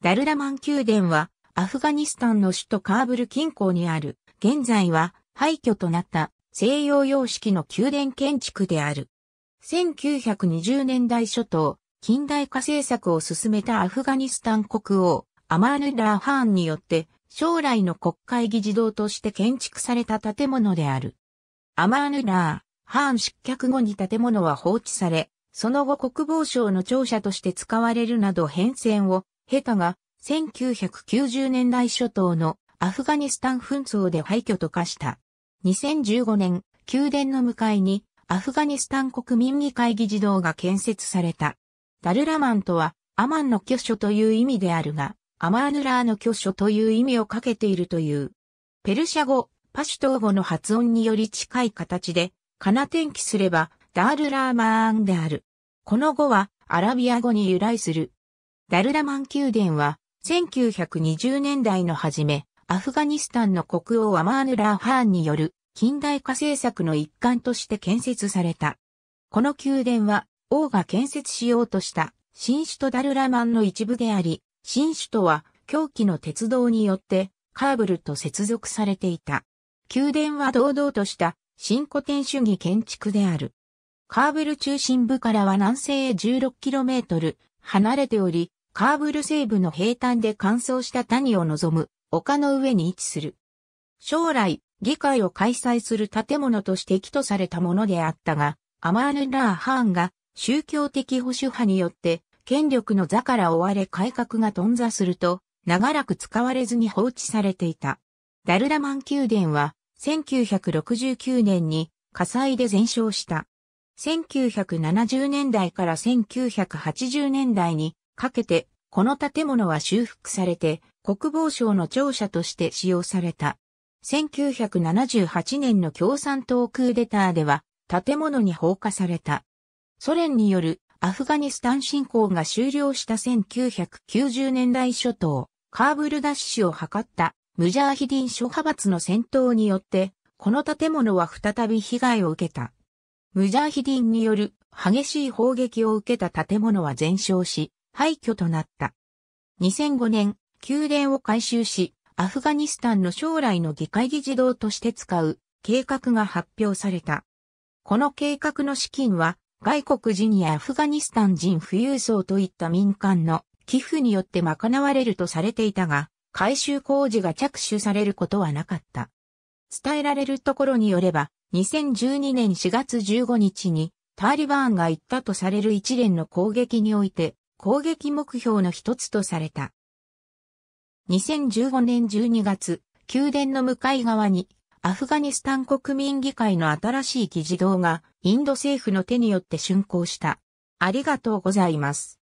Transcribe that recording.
ダルラマン宮殿は、アフガニスタンの首都カーブル近郊にある、現在は廃墟となった西洋様式の宮殿建築である。1920年代初頭、近代化政策を進めたアフガニスタン国王、アマール・ラーハーンによって、将来の国会議事堂として建築された建物である。アマール・ラーハーン失脚後に建物は放置され、その後国防省の庁舎として使われるなど変遷をヘタが1990年代初頭のアフガニスタン紛争で廃墟と化した。2015年、宮殿の向かいにアフガニスタン国民議会議事堂が建設された。ダルラマンとはアマンの巨所という意味であるが、アマーヌラーの巨所という意味をかけているという。ペルシャ語、パシュトー語の発音により近い形で、カナ転記すれば、ダールラーマーンである。この語は、アラビア語に由来する。ダルラマン宮殿は、1920年代の初め、アフガニスタンの国王アマーヌ・ラー・ハーンによる近代化政策の一環として建設された。この宮殿は、王が建設しようとした新首都ダルラマンの一部であり、新首都は狂気の鉄道によってカーブルと接続されていた。宮殿は堂々とした新古典主義建築である。カーブル中心部からは南西へ 16km 離れており、カーブル西部の平坦で乾燥した谷を望む丘の上に位置する。将来、議会を開催する建物として起とされたものであったが、アマーヌ・ラー・ハーンが宗教的保守派によって権力の座から追われ改革が頓挫すると、長らく使われずに放置されていた。ダルラマン宮殿は1969年に火災で全焼した。1970年代から1980年代にかけて、この建物は修復されて、国防省の庁舎として使用された。1978年の共産党クーデターでは、建物に放火された。ソ連によるアフガニスタン侵攻が終了した1990年代初頭、カーブルダッシュを図ったムジャーヒディン諸派閥の戦闘によって、この建物は再び被害を受けた。ムジャーヒディンによる激しい砲撃を受けた建物は全焼し、廃墟となった。2005年、宮殿を改修し、アフガニスタンの将来の議会議事堂として使う計画が発表された。この計画の資金は外国人やアフガニスタン人富裕層といった民間の寄付によって賄われるとされていたが、改修工事が着手されることはなかった。伝えられるところによれば、2012年4月15日にターリバーンが行ったとされる一連の攻撃において、攻撃目標の一つとされた。2015年12月、宮殿の向かい側に、アフガニスタン国民議会の新しい議事堂が、インド政府の手によって竣工した。ありがとうございます。